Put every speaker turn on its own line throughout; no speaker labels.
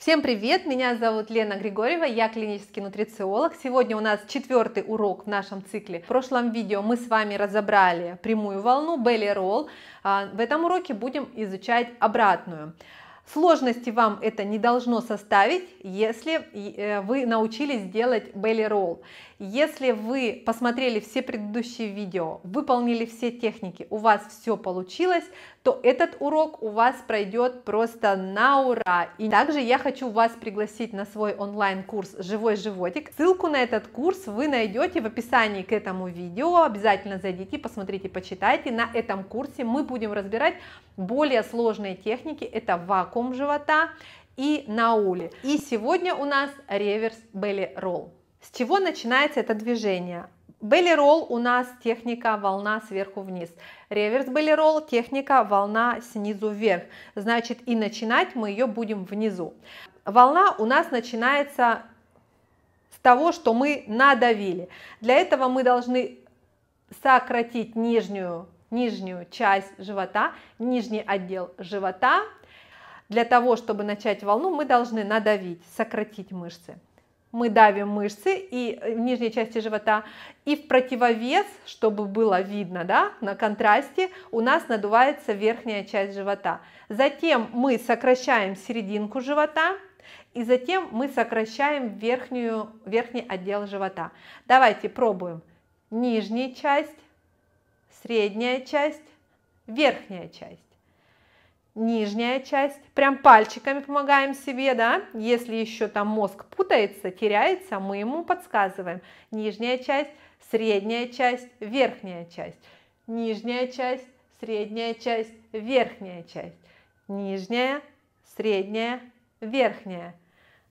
Всем привет! Меня зовут Лена Григорьева, я клинический нутрициолог. Сегодня у нас четвертый урок в нашем цикле. В прошлом видео мы с вами разобрали прямую волну, белли-ролл. А, в этом уроке будем изучать обратную. Сложности вам это не должно составить, если э, вы научились делать белли-ролл. Если вы посмотрели все предыдущие видео, выполнили все техники, у вас все получилось, то этот урок у вас пройдет просто на ура. И также я хочу вас пригласить на свой онлайн-курс «Живой животик». Ссылку на этот курс вы найдете в описании к этому видео. Обязательно зайдите, посмотрите, почитайте. На этом курсе мы будем разбирать более сложные техники. Это вакуум живота и наули. И сегодня у нас реверс белли ролл. С чего начинается это движение? Белли ролл у нас техника волна сверху вниз. Реверс белли ролл техника волна снизу вверх. Значит и начинать мы ее будем внизу. Волна у нас начинается с того, что мы надавили. Для этого мы должны сократить нижнюю, нижнюю часть живота, нижний отдел живота. Для того, чтобы начать волну, мы должны надавить, сократить мышцы мы давим мышцы и э, в нижней части живота, и в противовес, чтобы было видно, да, на контрасте, у нас надувается верхняя часть живота. Затем мы сокращаем серединку живота, и затем мы сокращаем верхнюю, верхний отдел живота. Давайте пробуем. Нижняя часть, средняя часть, верхняя часть нижняя часть, прям пальчиками помогаем себе, да, если еще там мозг путается, теряется, мы ему подсказываем. Нижняя часть, средняя часть, верхняя часть, нижняя часть, средняя часть, верхняя часть, нижняя, средняя, верхняя.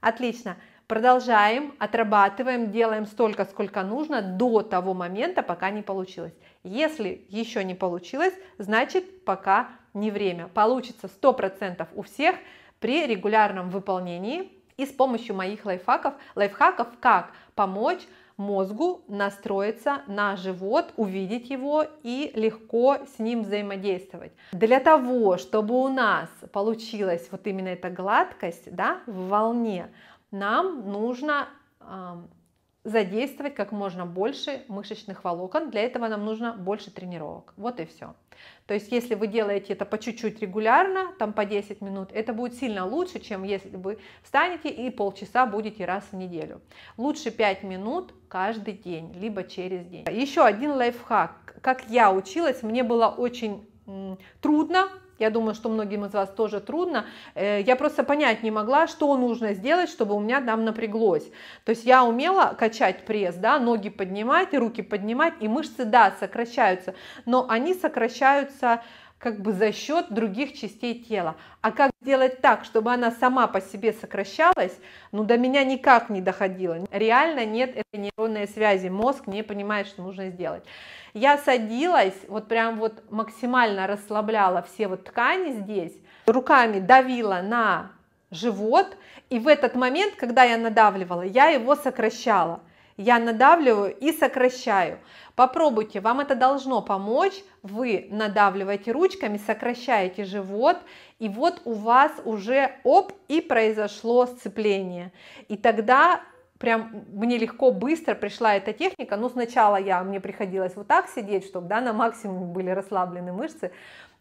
Отлично. Продолжаем, отрабатываем, делаем столько, сколько нужно до того момента, пока не получилось. Если еще не получилось, значит пока не время. Получится 100% у всех при регулярном выполнении и с помощью моих лайфхаков, лайфхаков как помочь мозгу настроиться на живот, увидеть его и легко с ним взаимодействовать. Для того, чтобы у нас получилась вот именно эта гладкость да, в волне, нам нужно задействовать как можно больше мышечных волокон. Для этого нам нужно больше тренировок. Вот и все. То есть, если вы делаете это по чуть-чуть регулярно, там по 10 минут, это будет сильно лучше, чем если вы встанете и полчаса будете раз в неделю. Лучше 5 минут каждый день, либо через день. Еще один лайфхак. Как я училась, мне было очень трудно я думаю, что многим из вас тоже трудно. Э, я просто понять не могла, что нужно сделать, чтобы у меня там напряглось. То есть я умела качать пресс, да, ноги поднимать и руки поднимать, и мышцы, да, сокращаются, но они сокращаются как бы за счет других частей тела. А как сделать так, чтобы она сама по себе сокращалась, ну до меня никак не доходило. Реально нет этой нейронной связи, мозг не понимает, что нужно сделать. Я садилась, вот прям вот максимально расслабляла все вот ткани здесь, руками давила на живот, и в этот момент, когда я надавливала, я его сокращала я надавливаю и сокращаю. Попробуйте, вам это должно помочь. Вы надавливаете ручками, сокращаете живот, и вот у вас уже оп, и произошло сцепление. И тогда прям мне легко, быстро пришла эта техника. Ну, сначала я, мне приходилось вот так сидеть, чтобы да, на максимум были расслаблены мышцы.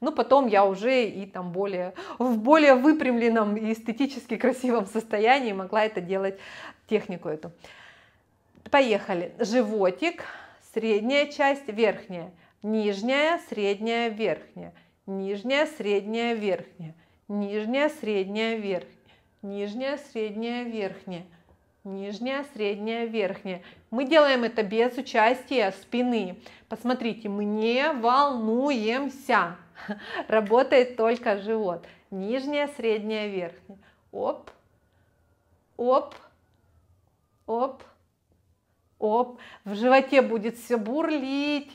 ну потом я уже и там более, в более выпрямленном и эстетически красивом состоянии могла это делать, технику эту. Поехали. Животик, средняя часть, верхняя. Нижняя, средняя, верхняя. Нижняя, средняя, верхняя. Нижняя, средняя, верхняя. Нижняя, средняя, верхняя. Нижняя, средняя, верхняя. Мы делаем это без участия спины. Посмотрите, мы не волнуемся. Работает только живот. Нижняя, средняя, верхняя. Оп, оп, оп. Оп, в животе будет все бурлить.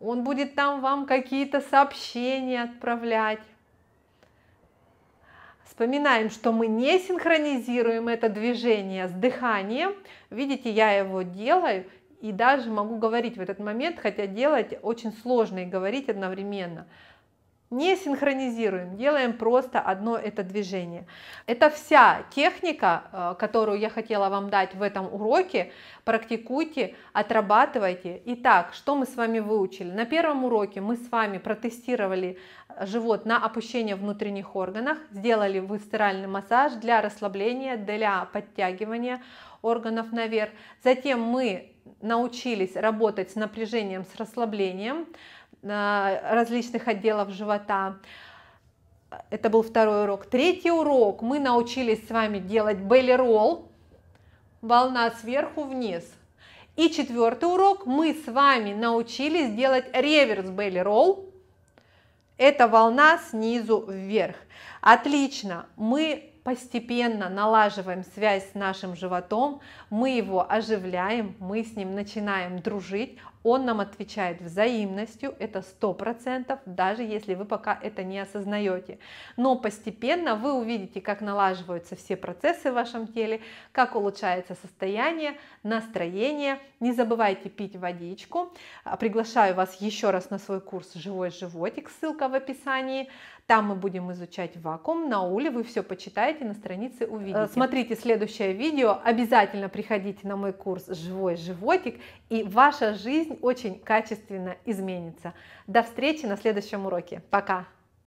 Он будет там вам какие-то сообщения отправлять. Вспоминаем, что мы не синхронизируем это движение с дыханием. Видите, я его делаю и даже могу говорить в этот момент, хотя делать очень сложно и говорить одновременно не синхронизируем, делаем просто одно это движение. Это вся техника, э, которую я хотела вам дать в этом уроке. Практикуйте, отрабатывайте. Итак, что мы с вами выучили? На первом уроке мы с вами протестировали живот на опущение внутренних органов, сделали выстиральный массаж для расслабления, для подтягивания органов наверх. Затем мы научились работать с напряжением, с расслаблением, различных отделов живота. Это был второй урок. Третий урок. Мы научились с вами делать белли-ролл. Волна сверху вниз. И четвертый урок. Мы с вами научились делать реверс белли-ролл. Это волна снизу вверх. Отлично. Мы постепенно налаживаем связь с нашим животом, мы его оживляем, мы с ним начинаем дружить, он нам отвечает взаимностью, это сто процентов, даже если вы пока это не осознаете. Но постепенно вы увидите, как налаживаются все процессы в вашем теле, как улучшается состояние, настроение. Не забывайте пить водичку. А, приглашаю вас еще раз на свой курс «Живой животик», ссылка в описании. Там мы будем изучать вакуум, на науле, вы все почитаете, на странице увидите. Э, смотрите следующее видео, обязательно приходите на мой курс «Живой животик», и ваша жизнь очень качественно изменится. До встречи на следующем уроке. Пока!